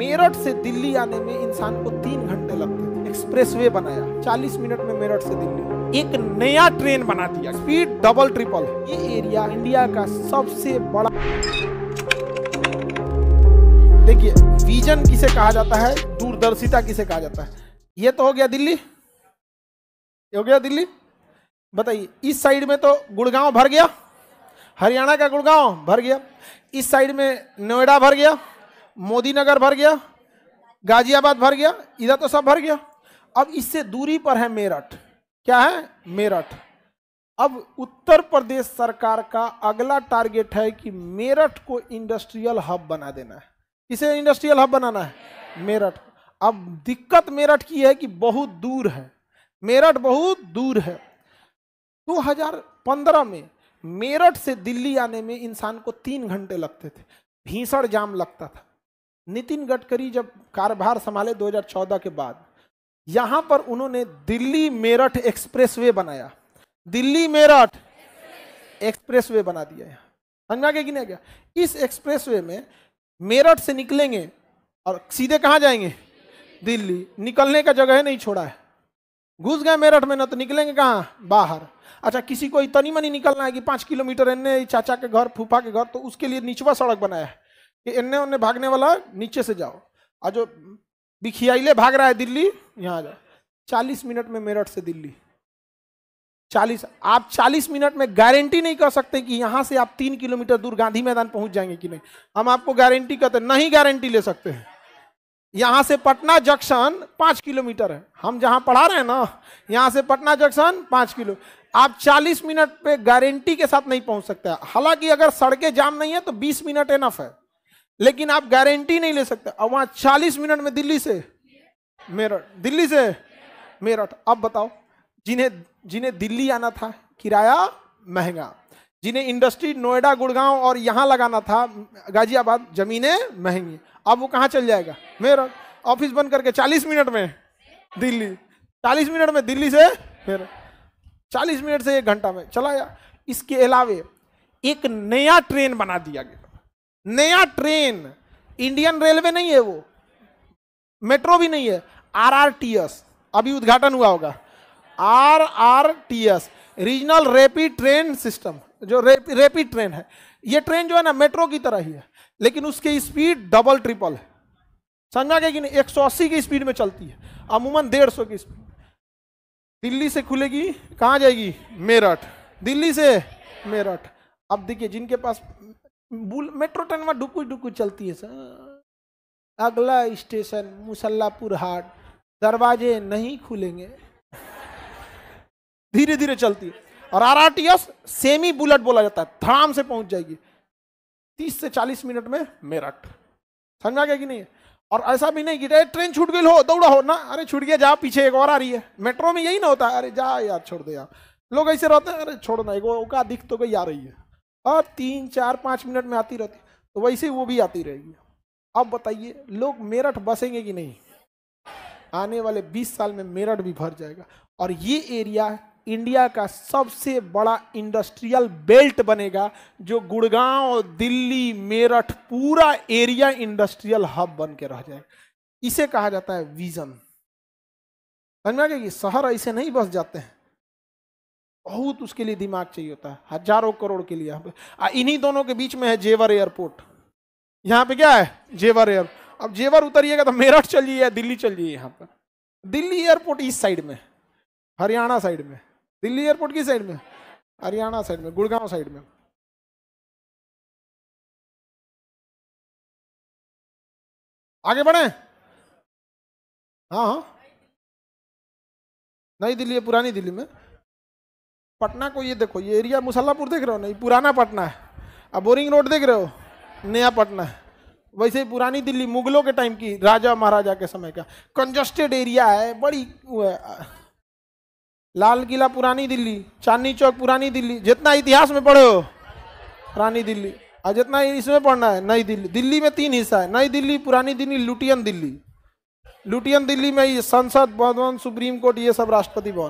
मेरठ से दिल्ली आने में इंसान को तीन घंटे लगते एक्सप्रेस वे बनाया चालीस मिनट में मेरठ से दिल्ली एक नया ट्रेन बना दिया स्पीड डबल ट्रिपल ये एरिया इंडिया का सबसे बड़ा देखिए विजन किसे कहा जाता है दूरदर्शिता किसे कहा जाता है ये तो हो गया दिल्ली ये हो गया दिल्ली बताइए इस साइड में तो गुड़गांव भर गया हरियाणा का गुड़गांव भर गया इस साइड में नोएडा भर गया मोदी नगर भर गया गाजियाबाद भर गया इधर तो सब भर गया अब इससे दूरी पर है मेरठ क्या है मेरठ अब उत्तर प्रदेश सरकार का अगला टारगेट है कि मेरठ को इंडस्ट्रियल हब बना देना है इसे इंडस्ट्रियल हब बनाना है मेरठ अब दिक्कत मेरठ की है कि बहुत दूर है मेरठ बहुत दूर है 2015 में मेरठ से दिल्ली आने में इंसान को तीन घंटे लगते थे भीषण जाम लगता था नितिन गडकरी जब कारभार संभाले 2014 के बाद यहां पर उन्होंने दिल्ली मेरठ एक्सप्रेसवे बनाया दिल्ली मेरठ एक्सप्रेसवे बना दिया यहाँ समझ में कि नहीं गया इस एक्सप्रेसवे में मेरठ से निकलेंगे और सीधे कहाँ जाएंगे दिल्ली निकलने का जगह नहीं छोड़ा है घुस गए मेरठ में ना तो निकलेंगे कहाँ बाहर अच्छा किसी को इतनी मनी निकलना है कि पाँच किलोमीटर इन्ने चाचा के घर फूफा के घर तो उसके लिए निचवा सड़क बनाया है कि इन्ने उन्ने भागने वाला नीचे से जाओ आज जो बिखियाइले भाग रहा है दिल्ली यहाँ आ जाओ चालीस मिनट में मेरठ से दिल्ली चालीस आप चालीस मिनट में गारंटी नहीं कर सकते कि यहाँ से आप तीन किलोमीटर दूर गांधी मैदान पहुँच जाएंगे कि नहीं हम आपको गारंटी कहते नहीं गारंटी ले सकते हैं यहाँ से पटना जंक्शन पाँच किलोमीटर है हम जहाँ पढ़ा रहे हैं ना यहाँ से पटना जंक्शन पाँच किलो आप 40 मिनट पे गारंटी के साथ नहीं पहुँच सकते हालांकि अगर सड़कें जाम नहीं है तो 20 मिनट एनफ है लेकिन आप गारंटी नहीं ले सकते अब वहां चालीस मिनट में दिल्ली से मेरठ दिल्ली से मेरठ अब बताओ जिन्हें जिन्हें दिल्ली आना था किराया महंगा जिन्हें इंडस्ट्री नोएडा गुड़गांव और यहाँ लगाना था गाजियाबाद जमीनें महंगी अब वो कहाँ चल जाएगा मेरठ ऑफिस बंद करके चालीस मिनट में दिल्ली चालीस मिनट में दिल्ली से फिर चालीस मिनट से एक घंटा में चला गया इसके अलावे एक नया ट्रेन बना दिया गया नया ट्रेन इंडियन रेलवे नहीं है वो मेट्रो भी नहीं है आरआरटीएस अभी उद्घाटन हुआ होगा RRTS regional rapid train system जो रेप, रेपिड ट्रेन है ये ट्रेन जो है ना मेट्रो की तरह ही है लेकिन उसकी स्पीड डबल ट्रिपल है समझा गया कि नहीं एक सौ अस्सी की स्पीड में चलती है अमूमन डेढ़ सौ की स्पीड दिल्ली से खुलेगी कहाँ जाएगी मेरठ दिल्ली से मेरठ अब देखिए जिनके पास मेट्रो ट्रेन में डुकू डुकू चलती है सर अगला स्टेशन मुसल्लापुर हाट दरवाजे नहीं खुलेंगे धीरे धीरे चलती है और R R T S semi bullet बोला जाता है धड़ाम से पहुंच जाएगी तीस से चालीस मिनट में मेरठ समझा गया कि नहीं और ऐसा भी नहीं कि अरे ट्रेन छूट गई हो दौड़ा हो ना अरे छूट गया जा पीछे एक और आ रही है मेट्रो में यही ना होता है अरे जा यार छोड़ दे यार लोग ऐसे रहते हैं अरे छोड़ना एक वो का दिख तो गई आ रही है और तीन चार पाँच मिनट में आती रहती तो वैसे वो भी आती रहेगी अब बताइए लोग मेरठ बसेंगे कि नहीं आने वाले 20 साल में मेरठ भी भर जाएगा और ये एरिया इंडिया का सबसे बड़ा इंडस्ट्रियल बेल्ट बनेगा जो गुड़गांव दिल्ली मेरठ पूरा एरिया इंडस्ट्रियल हब बन के रह जाएगा इसे कहा जाता है विजन समझ में आ गया शहर ऐसे नहीं बस जाते हैं बहुत उसके लिए दिमाग चाहिए होता है हजारों करोड़ के लिए इन्हीं दोनों के बीच में है जेवर एयरपोर्ट यहाँ पे क्या है जेवर एयर अब जेवर उतरिएगा तो मेरठ चलिए या दिल्ली चलिए यहाँ पर दिल्ली एयरपोर्ट इस साइड में हरियाणा साइड में दिल्ली एयरपोर्ट किस साइड में हरियाणा साइड में गुड़गांव साइड में आगे बढ़े हाँ हाँ नई दिल्ली है पुरानी दिल्ली में पटना को ये देखो ये एरिया मुसल्लापुर देख रहे हो नहीं पुराना पटना है अब बोरिंग रोड देख रहे हो नया पटना है वैसे ही पुरानी दिल्ली मुगलों के टाइम की राजा महाराजा के समय का कंजस्टेड एरिया है बड़ी लाल किला पुरानी दिल्ली चांदनी चौक पुरानी दिल्ली जितना इतिहास में पढ़े हो पुरानी दिल्ली और जितना इसमें पढ़ना है नई दिल्ली दिल्ली में तीन हिस्सा है नई दिल्ली पुरानी दिल्ली लुटियन दिल्ली लुटियन दिल्ली में ये संसद भवन सुप्रीम कोर्ट ये सब राष्ट्रपति भवन